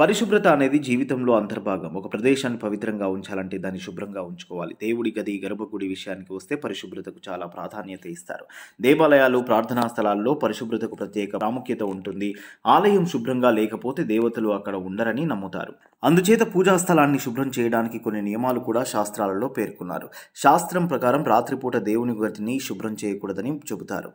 పరిశుభ్రత అనేది జీవితంలో అంతర్భాగం ఒక ప్రదేశాన్ని పవిత్రంగా ఉంచాలంటే దాన్ని శుభ్రంగా ఉంచుకోవాలి దేవుడి గది గర్భగుడి విషయానికి వస్తే పరిశుభ్రతకు చాలా ప్రాధాన్యత ఇస్తారు దేవాలయాలు ప్రార్థనా స్థలాల్లో పరిశుభ్రతకు ప్రత్యేక ప్రాముఖ్యత ఉంటుంది ఆలయం శుభ్రంగా లేకపోతే దేవతలు అక్కడ ఉండరని నమ్ముతారు అందుచేత పూజా స్థలాన్ని శుభ్రం చేయడానికి కొన్ని నియమాలు కూడా శాస్త్రాలలో పేర్కొన్నారు శాస్త్రం ప్రకారం రాత్రిపూట దేవుని గతిని శుభ్రం చేయకూడదని చెబుతారు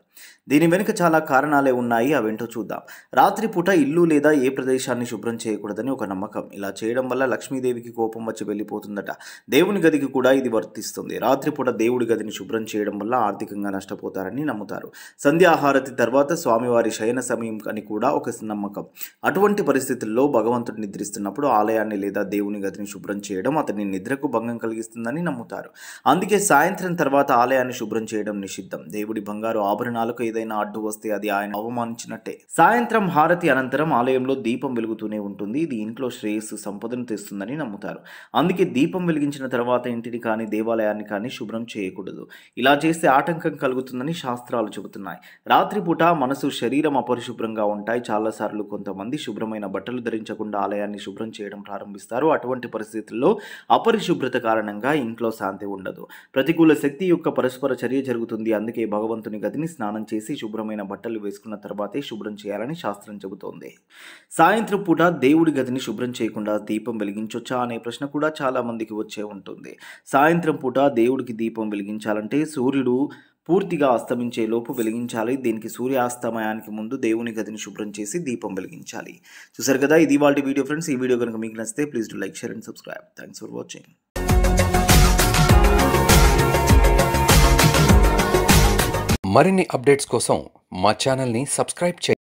దీని వెనుక చాలా కారణాలే ఉన్నాయి అవేంటో చూద్దాం రాత్రిపూట ఇల్లు లేదా ఏ ప్రదేశాన్ని శుభ్రం చేయకూడదు చేయకూడదని ఒక నమ్మకం ఇలా చేయడం వల్ల లక్ష్మీదేవికి కోపం వచ్చి వెళ్ళిపోతుందట దేవుని గదికి కూడా ఇది వర్తిస్తుంది రాత్రిపూట దేవుడి గదిని శుభ్రం చేయడం వల్ల ఆర్థికంగా నష్టపోతారని నమ్ముతారు సంధ్యాహారతి తర్వాత స్వామివారి శయన సమయం అని కూడా ఒక నమ్మకం అటువంటి పరిస్థితుల్లో భగవంతుడు నిద్రిస్తున్నప్పుడు ఆలయాన్ని లేదా దేవుని గదిని శుభ్రం చేయడం అతని నిద్రకు భంగం కలిగిస్తుందని నమ్ముతారు అందుకే సాయంత్రం తర్వాత ఆలయాన్ని శుభ్రం చేయడం నిషిద్ధం దేవుడి బంగారు ఆభరణాలకు ఏదైనా అడ్డు వస్తే అది ఆయన అవమానించినట్టే సాయంత్రం హారతి అనంతరం ఆలయంలో దీపం వెలుగుతూనే ఉంటుంది ఇది ఇంట్లో శ్రేయస్సు సంపదను తెస్తుందని నమ్ముతారు అందుకే దీపం వెలిగించిన తర్వాత ఇంటిని కానీ దేవాలయాన్ని కానీ శుభ్రం చేయకూడదు ఇలా చేస్తే ఆటంకం కలుగుతుందని శాస్త్రాలు చెబుతున్నాయి రాత్రిపూట మనసు శరీరం అపరిశుభ్రంగా ఉంటాయి చాలాసార్లు కొంతమంది శుభ్రమైన బట్టలు ధరించకుండా ఆలయాన్ని శుభ్రం చేయడం ప్రారంభిస్తారు అటువంటి పరిస్థితుల్లో అపరిశుభ్రత కారణంగా ఇంట్లో శాంతి ఉండదు ప్రతికూల శక్తి యొక్క పరస్పర చర్య జరుగుతుంది అందుకే భగవంతుని గదిని స్నానం చేసి శుభ్రమైన బట్టలు వేసుకున్న తర్వాతే శుభ్రం చేయాలని శాస్త్రం చెబుతోంది సాయంత్రం పూట దేవుడి దేవుడి గదిని శుభ్రం చేయకుండా దీపం వెలిగించొచ్చా అనే ప్రశ్న కూడా చాలామందికి వచ్చే ఉంటుంది సాయంత్రం పూట దేవుడికి దీపం వెలిగించాలంటే సూర్యుడు పూర్తిగా అస్తమించే లోపు వెలిగించాలి దీనికి సూర్యాస్తమయానికి ముందు దేవుని గదిని శుభ్రం చేసి దీపం వెలిగించాలి చూసారు కదా ఇది వాళ్ళ వీడియో ఫ్రెండ్స్ ఈ వీడియో కనుక మీకు నచ్చితే please do like share and subscribe thanks for watching మరిన్ని అప్డేట్స్ కోసం మా